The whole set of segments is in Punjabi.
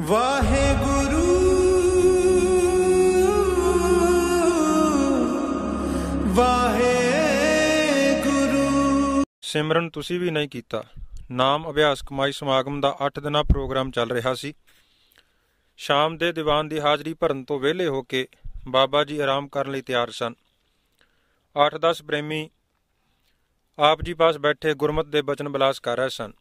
ਵਾਹਿਗੁਰੂ ਵਾਹਿਗੁਰੂ ਸਿਮਰਨ ਤੁਸੀਂ ਵੀ ਨਹੀਂ ਕੀਤਾ ਨਾਮ ਅਭਿਆਸ ਕਮਾਈ ਸਮਾਗਮ ਦਾ 8 ਦਿਨਾਂ ਪ੍ਰੋਗਰਾਮ ਚੱਲ ਰਿਹਾ ਸੀ ਸ਼ਾਮ ਦੇ ਦੀਵਾਨ ਦੀ ਹਾਜ਼ਰੀ ਭਰਨ ਤੋਂ ਵਿਹਲੇ ਹੋ ਕੇ ਬਾਬਾ ਜੀ ਆਰਾਮ ਕਰਨ ਲਈ ਤਿਆਰ ਸਨ 8-10 ਪ੍ਰੇਮੀ ਆਪ ਜੀ ਪਾਸ ਬੈਠੇ ਗੁਰਮਤ ਦੇ ਬਚਨ ਬਲਾਸ ਕਰ ਰਹੇ ਸਨ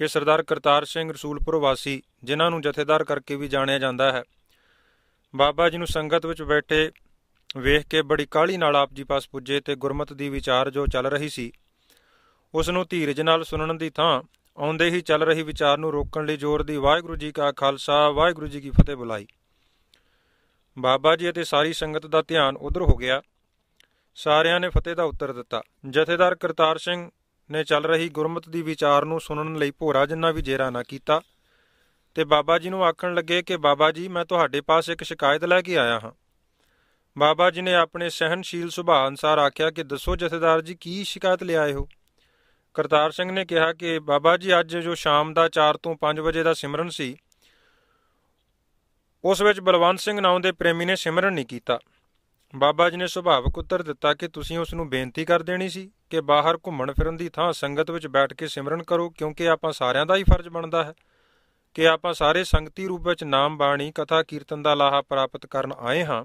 ਕਿ ਸਰਦਾਰ ਕਰਤਾਰ ਸਿੰਘ ਰਸੂਲਪੁਰ ਵਾਸੀ ਜਿਨ੍ਹਾਂ ਨੂੰ ਜਥੇਦਾਰ ਕਰਕੇ ਵੀ ਜਾਣਿਆ ਜਾਂਦਾ ਹੈ ਬਾਬਾ ਜੀ ਨੂੰ ਸੰਗਤ ਵਿੱਚ ਬੈਠੇ ਵੇਖ ਕੇ ਬੜੀ ਕਾਹਲੀ ਨਾਲ ਆਪ ਜੀ ਪਾਸ ਪੁੱਜੇ ਤੇ ਗੁਰਮਤ ਦੀ ਵਿਚਾਰ ਜੋ ਚੱਲ ਰਹੀ ਸੀ ਉਸ ਨੂੰ ਧੀਰਜ ਨਾਲ ਸੁਣਨ ਦੀ ਥਾਂ ਆਉਂਦੇ ਹੀ ਚੱਲ ਰਹੀ ਵਿਚਾਰ ਨੂੰ ਰੋਕਣ ਲਈ ਜ਼ੋਰ ਦੀ ਵਾਹਿਗੁਰੂ ਜੀ ਕਾ ਖਾਲਸਾ ਵਾਹਿਗੁਰੂ ਜੀ ਕੀ ਫਤਿਹ ਬੁਲਾਈ ਬਾਬਾ ਜੀ ਅਤੇ ਸਾਰੀ ਸੰਗਤ ਦਾ ਧਿਆਨ ਉਧਰ ਹੋ ਗਿਆ ਸਾਰਿਆਂ ਨੇ ਫਤਿਹ ਦਾ ਉੱਤਰ ਦਿੱਤਾ ਜਥੇਦਾਰ ਕਰਤਾਰ ਸਿੰਘ ਨੇ ਚੱਲ ਰਹੀ ਗੁਰਮਤ ਦੀ ਵਿਚਾਰ ਨੂੰ ਸੁਣਨ ਲਈ ਭੋਰਾ ਜਿੰਨਾ ਵੀ ਜੇਰਾ ਨਾ ਕੀਤਾ ਤੇ ਬਾਬਾ ਜੀ ਨੂੰ ਆਖਣ ਲੱਗੇ ਕਿ ਬਾਬਾ ਜੀ ਮੈਂ ਤੁਹਾਡੇ ਪਾਸ ਇੱਕ ਸ਼ਿਕਾਇਤ ਲੈ ਕੇ ਆਇਆ ਹਾਂ ਬਾਬਾ ਜੀ ਨੇ ਆਪਣੇ ਸਹਿਨਸ਼ੀਲ ਸੁਭਾਅ ਅਨਸਾਰ ਆਖਿਆ ਕਿ ਦੱਸੋ ਜਥੇਦਾਰ ਜੀ ਕੀ ਸ਼ਿਕਾਇਤ ਲਿਆਏ ਹੋ ਕਰਤਾਰ ਸਿੰਘ ਨੇ ਕਿਹਾ ਕਿ ਬਾਬਾ ਜੀ ਅੱਜ ਜੋ ਸ਼ਾਮ ਦਾ 4 ਤੋਂ 5 ਵਜੇ ਦਾ ਸਿਮਰਨ ਸੀ ਉਸ ਵਿੱਚ ਬਲਵੰਤ ਸਿੰਘ ਨਾਮ ਦੇ ਪ੍ਰੇਮੀ ਨੇ ਸਿਮਰਨ ਨਹੀਂ ਕੀਤਾ ਬਾਬਾ ਜੀ ਨੇ ਸੁਭਾਵਕ ਉੱਤਰ ਦਿੱਤਾ ਕਿ ਤੁਸੀਂ ਉਸ ਨੂੰ ਬੇਨਤੀ ਕਰ ਦੇਣੀ ਸੀ ਕਿ ਬਾਹਰ ਘੁੰਮਣ ਫਿਰਨ ਦੀ ਥਾਂ ਸੰਗਤ ਵਿੱਚ ਬੈਠ ਕੇ ਸਿਮਰਨ ਕਰੋ ਕਿਉਂਕਿ ਆਪਾਂ ਸਾਰਿਆਂ ਦਾ ਹੀ ਫਰਜ਼ ਬਣਦਾ ਹੈ ਕਿ ਆਪਾਂ ਸਾਰੇ ਸੰਗਤੀ ਰੂਪ ਵਿੱਚ ਨਾਮ ਬਾਣੀ ਕਥਾ ਕੀਰਤਨ ਦਾ ਲਾਹਾ ਪ੍ਰਾਪਤ ਕਰਨ ਆਏ ਹਾਂ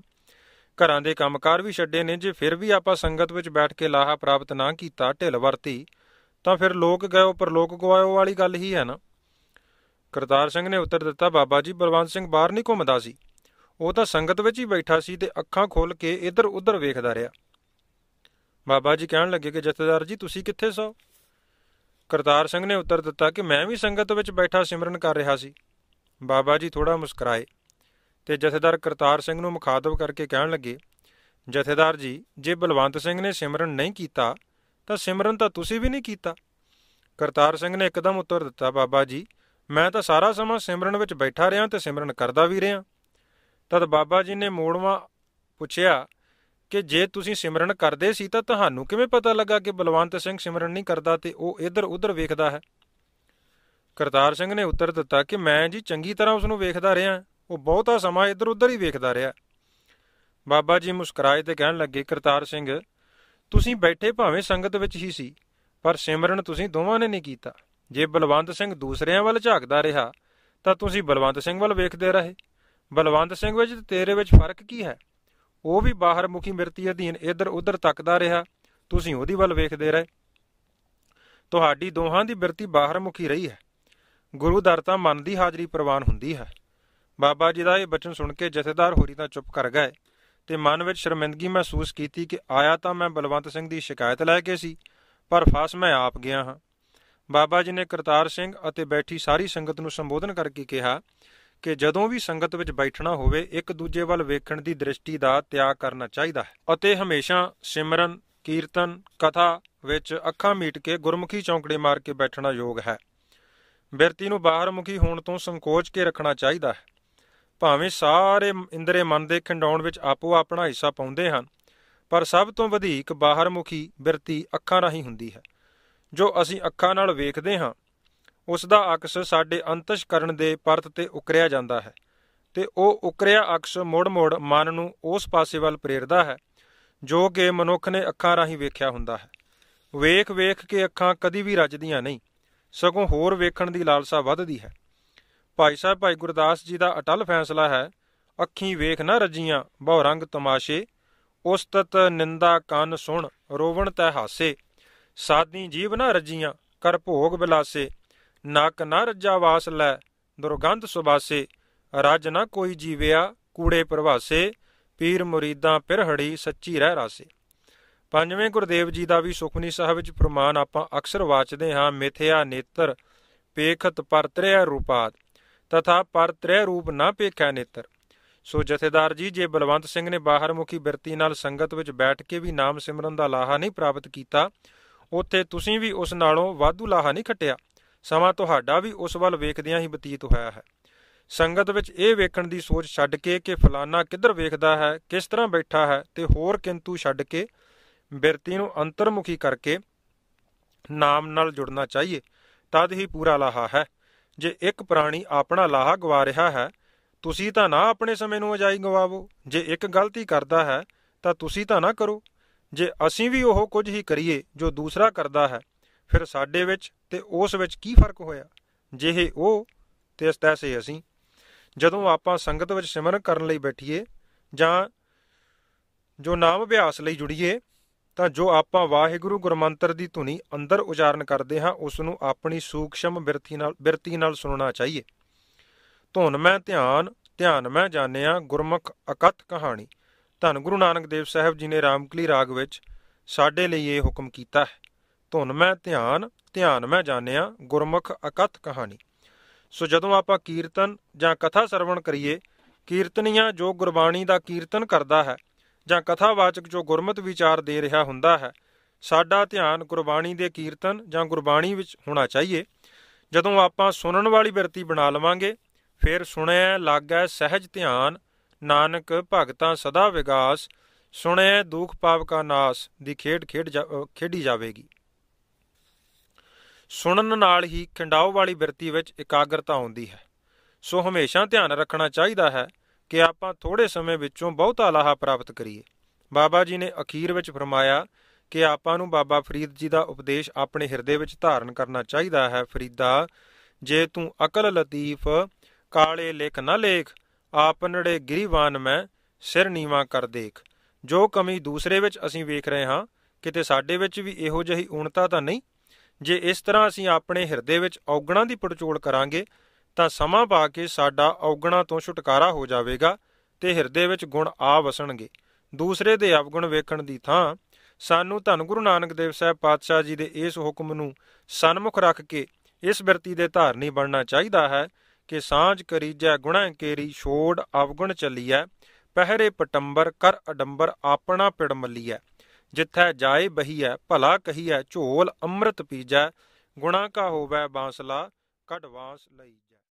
ਘਰਾਂ ਦੇ ਕੰਮਕਾਰ ਵੀ ਛੱਡੇ ਨੇ ਜੇ ਫਿਰ ਵੀ ਆਪਾਂ ਸੰਗਤ ਵਿੱਚ ਬੈਠ ਕੇ ਲਾਹਾ ਪ੍ਰਾਪਤ ਨਾ ਕੀਤਾ ਢਿੱਲ ਵਰਤੀ ਤਾਂ ਫਿਰ ਲੋਕ ਗਏ ਉਪਰ ਲੋਕ ਗਵਾਇਓ ਵਾਲੀ ਗੱਲ ਹੀ ਹੈ ਨਾ ਕਰਤਾਰ ਸਿੰਘ ਨੇ ਉੱਤਰ ਦਿੱਤਾ ਬਾਬਾ ਜੀ ਬਲਵੰਤ ਸਿੰਘ ਬਾਹਰ ਨਹੀਂ ਘੁੰਮਦਾ ਸੀ ਉਹ ਤਾਂ ਸੰਗਤ ਵਿੱਚ ਹੀ ਬੈਠਾ ਸੀ ਤੇ ਅੱਖਾਂ ਖੋਲ ਕੇ ਇੱਧਰ ਉੱਧਰ ਵੇਖਦਾ ਰਿਹਾ ਬਾਬਾ ਜੀ ਕਹਿਣ ਲੱਗੇ ਕਿ ਜਥੇਦਾਰ ਜੀ ਤੁਸੀਂ ਕਿੱਥੇ ਸੋ ਕਰਤਾਰ ਸਿੰਘ ਨੇ ਉੱਤਰ ਦਿੱਤਾ ਕਿ ਮੈਂ ਵੀ ਸੰਗਤ ਵਿੱਚ ਬੈਠਾ ਸਿਮਰਨ ਕਰ ਰਿਹਾ ਸੀ ਬਾਬਾ ਜੀ ਥੋੜਾ ਮੁਸਕਰਾਏ ਤੇ ਜਥੇਦਾਰ ਕਰਤਾਰ ਸਿੰਘ ਨੂੰ ਮੁਖਾਤਬ ਕਰਕੇ ਕਹਿਣ ਲੱਗੇ ਜਥੇਦਾਰ ਜੀ ਜੇ ਬਲਵੰਤ ਸਿੰਘ ਨੇ ਸਿਮਰਨ ਨਹੀਂ ਕੀਤਾ ਤਾਂ ਸਿਮਰਨ ਤਾਂ ਤੁਸੀਂ ਵੀ ਨਹੀਂ ਕੀਤਾ ਕਰਤਾਰ ਸਿੰਘ ਨੇ ਇੱਕਦਮ ਉੱਤਰ ਦਿੱਤਾ ਬਾਬਾ ਜੀ ਮੈਂ ਤਾਂ ਸਾਰਾ ਸਮਾਂ ਸਿਮਰਨ ਵਿੱਚ ਬੈਠਾ ਰਿਹਾ ਤੇ ਸਿਮਰਨ ਕਰਦਾ ਵੀ ਰਿਹਾ ਤਦ ਬਾਬਾ ਜੀ ਨੇ ਮੋੜਵਾ ਪੁੱਛਿਆ ਕਿ ਜੇ ਤੁਸੀਂ ਸਿਮਰਨ ਕਰਦੇ ਸੀ ਤਾਂ ਤੁਹਾਨੂੰ ਕਿਵੇਂ ਪਤਾ ਲੱਗਾ ਕਿ ਬਲਵੰਤ ਸਿੰਘ ਸਿਮਰਨ ਨਹੀਂ ਕਰਦਾ ਤੇ ਉਹ ਇੱਧਰ ਉੱਧਰ ਵੇਖਦਾ ਹੈ ਕਰਤਾਰ ਸਿੰਘ ਨੇ ਉੱਤਰ ਦਿੱਤਾ ਕਿ ਮੈਂ ਜੀ ਚੰਗੀ ਤਰ੍ਹਾਂ ਉਸ ਨੂੰ ਵੇਖਦਾ ਰਿਹਾ ਉਹ ਬਹੁਤਾ ਸਮਾਂ ਇੱਧਰ ਉੱਧਰ ਹੀ ਵੇਖਦਾ ਰਿਹਾ ਬਾਬਾ ਜੀ ਮੁਸਕਰਾਏ ਤੇ ਕਹਿਣ ਲੱਗੇ ਕਰਤਾਰ ਸਿੰਘ ਤੁਸੀਂ ਬੈਠੇ ਭਾਵੇਂ ਸੰਗਤ ਵਿੱਚ ਹੀ ਸੀ ਪਰ ਸਿਮਰਨ ਤੁਸੀਂ ਦੋਵਾਂ ਨੇ ਨਹੀਂ ਕੀਤਾ ਜੇ ਬਲਵੰਤ ਸਿੰਘ ਦੂਸਰਿਆਂ ਵੱਲ ਝਾਕਦਾ ਰਿਹਾ ਤਾਂ ਤੁਸੀਂ ਬਲਵੰਤ ਸਿੰਘ ਵੱਲ ਵੇਖਦੇ ਰਹੇ ਬਲਵੰਤ ਸਿੰਘ ਵਿੱਚ ਤੇ ਤੇਰੇ ਵਿੱਚ ਫਰਕ ਕੀ ਹੈ ਉਹ ਵੀ ਬਾਹਰ ਮੁਖੀ ਮਿਰਤੀ ਅਧੀਨ ਇੱਧਰ ਉੱਧਰ ਤੱਕਦਾ ਰਿਹਾ ਤੁਸੀਂ ਉਹਦੀ ਵੱਲ ਵੇਖਦੇ ਰਹੇ ਤੁਹਾਡੀ ਦੋਹਾਂ ਦੀ ਬਿਰਤੀ ਬਾਹਰ ਮੁਖੀ ਰਹੀ ਹੈ ਗੁਰੂ ਦਰ ਤਾਂ ਮਨ ਦੀ ਹਾਜ਼ਰੀ ਪ੍ਰਵਾਨ ਹੁੰਦੀ ਹੈ ਬਾਬਾ ਜੀ ਦਾ ਇਹ ਬਚਨ ਸੁਣ ਕੇ ਜਥੇਦਾਰ ਹੋਰੀ ਤਾਂ ਚੁੱਪ ਕਰ ਗਏ ਤੇ ਮਨ ਵਿੱਚ ਸ਼ਰਮਿੰਦਗੀ ਮਹਿਸੂਸ ਕੀਤੀ ਕਿ ਆਇਆ ਤਾਂ ਮੈਂ ਬਲਵੰਤ ਸਿੰਘ ਦੀ ਸ਼ਿਕਾਇਤ ਲੈ ਕੇ ਸੀ ਪਰ ਫਸ ਮੈਂ ਆਪ ਗਿਆ ਹਾਂ ਬਾਬਾ ਜੀ ਨੇ ਕਰਤਾਰ ਸਿੰਘ ਅਤੇ ਬੈਠੀ ਸਾਰੀ ਸੰਗਤ ਨੂੰ ਸੰਬੋਧਨ ਕਰਕੇ ਕਿਹਾ ਕਿ ਜਦੋਂ ਵੀ ਸੰਗਤ ਵਿੱਚ ਬੈਠਣਾ ਹੋਵੇ ਇੱਕ ਦੂਜੇ ਵੱਲ ਵੇਖਣ ਦੀ ਦ੍ਰਿਸ਼ਟੀ ਦਾ ਤਿਆਗ ਕਰਨਾ ਚਾਹੀਦਾ ਹੈ ਅਤੇ ਹਮੇਸ਼ਾ ਸਿਮਰਨ ਕੀਰਤਨ ਕਥਾ ਵਿੱਚ ਅੱਖਾਂ ਮੀਟ ਕੇ ਗੁਰਮੁਖੀ ਚੌਂਕੜੇ ਮਾਰ ਕੇ ਬੈਠਣਾ ਯੋਗ ਹੈ ਬਿਰਤੀ ਨੂੰ ਬਾਹਰਮੁਖੀ ਹੋਣ ਤੋਂ ਸੰਕੋਚ ਕੇ ਰੱਖਣਾ ਚਾਹੀਦਾ ਹੈ ਭਾਵੇਂ ਸਾਰੇ ਇੰਦਰੇ ਮਨ ਦੇ ਖੰਡਾਉਣ ਵਿੱਚ ਆਪੋ ਆਪਣਾ ਹਿੱਸਾ ਪਾਉਂਦੇ ਹਨ ਪਰ ਸਭ ਤੋਂ ਵਧੇਕ ਬਾਹਰਮੁਖੀ ਬਿਰਤੀ ਅੱਖਾਂ ਰਾਹੀਂ ਹੁੰਦੀ ਹੈ ਜੋ ਅਸੀਂ ਅੱਖਾਂ ਨਾਲ ਵੇਖਦੇ ਹਾਂ ਉਸ ਦਾ ਅਕਸ ਸਾਡੇ ਅੰਤਸ਼ਕਰਨ ਦੇ ਪਰਤ ਤੇ ਉਕਰਿਆ ਜਾਂਦਾ ਹੈ ਤੇ ਉਹ ਉਕਰਿਆ ਅਕਸ ਮੋੜ-ਮੋੜ ਮਨ ਨੂੰ ਉਸ ਪਾਸੇ ਵੱਲ ਪ੍ਰੇਰਦਾ ਹੈ ਜੋ ਕਿ ਮਨੁੱਖ ਨੇ ਅੱਖਾਂ ਰਾਹੀਂ ਵੇਖਿਆ ਹੁੰਦਾ ਹੈ ਵੇਖ-ਵੇਖ ਕੇ ਅੱਖਾਂ ਕਦੀ ਵੀ ਰੱਜਦੀਆਂ ਨਹੀਂ ਸਗੋਂ ਹੋਰ ਵੇਖਣ ਦੀ ਲਾਲਸਾ ਵੱਧਦੀ ਹੈ ਭਾਈ ਸਾਹਿਬ ਭਾਈ ਗੁਰਦਾਸ ਜੀ ਦਾ ਅਟਲ ਫੈਸਲਾ ਹੈ ਅੱਖੀਂ ਵੇਖ ਨਾ ਰੱਜੀਆਂ ਬਹੁ ਰੰਗ ਤਮਾਸ਼ੇ ਉਸਤਤ ਨਿੰਦਾ ਕੰਨ ਸੁਣ ਰੋਵਣ ਤੈ ਹਾਸੇ ਸਾਦੀ ਜੀਵ ਨਾ ਰੱਜੀਆਂ ਕਰ ਭੋਗ ਬਿਲਾਸੇ ਨਕ ਨਾ ਰੱਜਾ ਵਾਸ ਲੈ ਦੁਰਗੰਧ ਸੁਬਾਸੇ ਰਜ ਨਾ ਕੋਈ ਜੀਵਿਆ ਕੂੜੇ ਪ੍ਰਵਾਸੇ ਪੀਰ ਮੁਰੀਦਾਂ ਪਿਰਹੜੀ ਸੱਚੀ ਰਹਿ ਰਾਸੇ ਪੰਜਵੇਂ ਗੁਰਦੇਵ ਜੀ ਦਾ ਵੀ ਸੁਖਮਨੀ ਸਾਹਿਬ ਵਿੱਚ ਪ੍ਰਮਾਨ ਆਪਾਂ ਅਕਸਰ ਵਾਚਦੇ ਹਾਂ ਮਿਥਿਆ ਨੇਤਰ ਪੇਖਤ ਪਰਤ੍ਰਿਆ ਰੂਪਾਤ ਤਥਾ ਪਰਤ੍ਰਿਆ ਰੂਪ ਨਾ ਪੇਖਿਆ ਨੇਤਰ ਸੋ ਜਥੇਦਾਰ ਜੀ ਜੇ ਬਲਵੰਤ ਸਿੰਘ ਨੇ ਮੁਖੀ ਬਿਰਤੀ ਨਾਲ ਸੰਗਤ ਵਿੱਚ ਬੈਠ ਕੇ ਵੀ ਨਾਮ ਸਿਮਰਨ ਦਾ ਲਾਹਾ ਨਹੀਂ ਪ੍ਰਾਪਤ ਕੀਤਾ ਉੱਥੇ ਤੁਸੀਂ ਵੀ ਉਸ ਨਾਲੋਂ ਵਾਧੂ ਲਾਹਾ ਨਹੀਂ ਖਟਿਆ ਸਮਾਂ ਤੁਹਾਡਾ ਵੀ ਉਸ ਵੱਲ ਵੇਖਦਿਆਂ ਹੀ ਬਤੀਤ ਹੋਇਆ ਹੈ ਸੰਗਤ ਵਿੱਚ ਇਹ ਵੇਖਣ ਦੀ ਸੋਚ ਛੱਡ ਕੇ ਕਿ ਫਲਾਨਾ ਕਿੱਧਰ ਵੇਖਦਾ ਹੈ ਕਿਸ ਤਰ੍ਹਾਂ ਬੈਠਾ ਹੈ ਤੇ ਹੋਰ ਕਿੰਤੂ ਛੱਡ ਕੇ ਬਿਰਤੀ ਨੂੰ ਅੰਤਰਮੁਖੀ ਕਰਕੇ ਨਾਮ ਨਾਲ ਜੁੜਨਾ ਚਾਹੀਏ ਤਦ ਹੀ ਪੂਰਾ ਲਾਹਾ ਹੈ ਜੇ ਇੱਕ ਪ੍ਰਾਣੀ ਆਪਣਾ ਲਾਹਾ ਗਵਾ ਰਿਹਾ ਹੈ ਤੁਸੀਂ ਤਾਂ ਨਾ ਆਪਣੇ ਸਮੇਂ ਨੂੰ ਅਜਾਈ ਗਵਾਵੋ ਜੇ ਇੱਕ ਗਲਤੀ ਕਰਦਾ ਹੈ ਤਾਂ ਤੁਸੀਂ ਤਾਂ ਨਾ ਕਰੋ ਜੇ ਅਸੀਂ ਵੀ ਉਹ ਕੁਝ ਹੀ ਕਰੀਏ ਜੋ ਦੂਸਰਾ ਕਰਦਾ ਹੈ ਫਿਰ ਸਾਡੇ ਵਿੱਚ ਤੇ ਉਸ ਵਿੱਚ ਕੀ ਫਰਕ ਹੋਇਆ ਜਿਹੇ ਉਹ ਤੇ ਇਸ ਤੈਸੇ ਅਸੀਂ ਜਦੋਂ ਆਪਾਂ ਸੰਗਤ ਵਿੱਚ ਸਿਮਰਨ ਕਰਨ ਲਈ ਬੈਠੀਏ ਜਾਂ ਜੋ ਨਾਮ ਅਭਿਆਸ ਲਈ ਜੁੜੀਏ ਤਾਂ ਜੋ ਆਪਾਂ ਵਾਹਿਗੁਰੂ ਗੁਰਮੰਤਰ ਦੀ ਧੁਨੀ ਅੰਦਰ ਉਚਾਰਨ ਕਰਦੇ ਹਾਂ ਉਸ ਨੂੰ ਆਪਣੀ ਸੂਖਸ਼ਮ ਬਿਰਤੀ ਨਾਲ ਬਿਰਤੀ ਨਾਲ ਸੁਣਨਾ ਚਾਹੀਏ ਧੁਨ ਮੈਂ ਧਿਆਨ ਧਿਆਨ ਮੈਂ ਜਾਣਿਆ ਗੁਰਮੁਖ ਅਕਤ ਕਹਾਣੀ ਧੰਨ ਗੁਰੂ ਨਾਨਕ ਦੇਵ ਸਾਹਿਬ ਜੀ ਨੇ ਰਾਮਕਲੀ ਰਾਗ ਵਿੱਚ ਸਾਡੇ ਲਈ ਇਹ ਹੁਕਮ ਕੀਤਾ ਹੈ ਧੁਨ ਮੈਂ ਧਿਆਨ ਧਿਆਨ ਮੈਂ ਜਾਣਿਆ ਗੁਰਮੁਖ ਅਕਥ ਕਹਾਣੀ ਸੋ ਜਦੋਂ ਆਪਾਂ ਕੀਰਤਨ ਜਾਂ ਕਥਾ ਸਰਵਣ ਕਰੀਏ ਕੀਰਤਨੀਆਂ ਜੋ ਗੁਰਬਾਣੀ ਦਾ ਕੀਰਤਨ ਕਰਦਾ ਹੈ ਜਾਂ ਕਥਾਵਾਚਕ ਜੋ ਗੁਰਮਤ ਵਿਚਾਰ ਦੇ ਰਿਹਾ ਹੁੰਦਾ ਹੈ ਸਾਡਾ ਧਿਆਨ ਗੁਰਬਾਣੀ ਦੇ ਕੀਰਤਨ ਜਾਂ ਗੁਰਬਾਣੀ ਵਿੱਚ ਹੋਣਾ ਚਾਹੀਏ ਜਦੋਂ ਆਪਾਂ ਸੁਣਨ ਵਾਲੀ ਬਿਰਤੀ ਬਣਾ ਲਵਾਂਗੇ ਫਿਰ ਸੁਣਿਆ ਲੱਗੈ ਸਹਿਜ ਧਿਆਨ ਨਾਨਕ ਭਗਤਾਂ ਸਦਾ ਵਿਗਾਸ ਸੁਣਿਆ ਦੁਖ ਪਾਪ ਕਾ ਨਾਸ ਦੀ ਖੇਡ ਖੇਡ ਖੇਡੀ ਜਾਵੇਗੀ ਸੁਣਨ ਨਾਲ ਹੀ ਖਿੰਡਾਓ ਵਾਲੀ ਬਿਰਤੀ ਵਿੱਚ ਇਕਾਗਰਤਾ ਆਉਂਦੀ ਹੈ ਸੋ ਹਮੇਸ਼ਾ ਧਿਆਨ ਰੱਖਣਾ ਚਾਹੀਦਾ ਹੈ ਕਿ ਆਪਾਂ ਥੋੜੇ ਸਮੇਂ ਵਿੱਚੋਂ ਬਹੁਤਾ ਲਾਹਾ ਪ੍ਰਾਪਤ ਕਰੀਏ ਬਾਬਾ ਜੀ ਨੇ ਅਖੀਰ ਵਿੱਚ ਫਰਮਾਇਆ ਕਿ ਆਪਾਂ ਨੂੰ ਬਾਬਾ ਫਰੀਦ ਜੀ ਦਾ ਉਪਦੇਸ਼ ਆਪਣੇ ਹਿਰਦੇ ਵਿੱਚ ਧਾਰਨ ਕਰਨਾ ਚਾਹੀਦਾ ਹੈ ਫਰੀਦਾ ਜੇ ਤੂੰ ਅਕਲ ਲਤੀਫ ਕਾਲੇ ਲੇਖ ਨਾ ਲੇਖ ਆਪਨੜੇ ਗਰੀਵਾਨ ਮੈਂ ਸਿਰ ਨੀਵਾ ਕਰ ਦੇਖ ਜੋ ਕਮੀ ਦੂਸਰੇ ਵਿੱਚ ਅਸੀਂ ਵੇਖ ਰਹੇ ਹਾਂ ਕਿਤੇ ਸਾਡੇ ਵਿੱਚ ਵੀ ਇਹੋ ਜਿਹੀ ਊਣਤਾ ਤਾਂ ਨਹੀਂ ਜੇ ਇਸ ਤਰ੍ਹਾਂ ਅਸੀਂ ਆਪਣੇ ਹਿਰਦੇ ਵਿੱਚ ਔਗਣਾ ਦੀ ਪੜਚੋਲ ਕਰਾਂਗੇ ਤਾਂ ਸਮਾਂ ਪਾ ਕੇ ਸਾਡਾ ਔਗਣਾ ਤੋਂ ਛੁਟਕਾਰਾ ਹੋ ਜਾਵੇਗਾ ਤੇ ਹਿਰਦੇ ਵਿੱਚ ਗੁਣ ਆ ਵਸਣਗੇ ਦੂਸਰੇ ਦੇ ਅਵਗੁਣ ਵੇਖਣ ਦੀ ਥਾਂ ਸਾਨੂੰ ਧੰਨ ਗੁਰੂ ਨਾਨਕ ਦੇਵ ਸਾਹਿਬ ਪਾਤਸ਼ਾਹ ਜੀ ਦੇ ਇਸ ਹੁਕਮ ਨੂੰ ਸਨਮੁਖ ਰੱਖ ਕੇ ਇਸ ਬਿਰਤੀ ਦੇ ਧਾਰਨੀ ਬਣਨਾ ਚਾਹੀਦਾ ਹੈ ਕਿ ਸਾਂਝ ਕਰੀਜੈ ਗੁਣਾ ਕੇਰੀ ਛੋੜ ਅਵਗੁਣ ਚੱਲੀਐ ਪਹਿਰੇ ਪਟੰਬਰ ਕਰ ਅਡੰਬਰ ਆਪਣਾ ਪਿੜ ਮੱਲੀਐ ਜਿੱਥੈ ਜਾਏ ਬਹੀਐ ਭਲਾ ਕਹੀਐ ਝੋਲ ਅੰਮ੍ਰਿਤ ਪੀਜੈ ਗੁਣਾ ਕਾ ਹੋਵੇ ਬਾਸਲਾ ਕਢ ਲਈ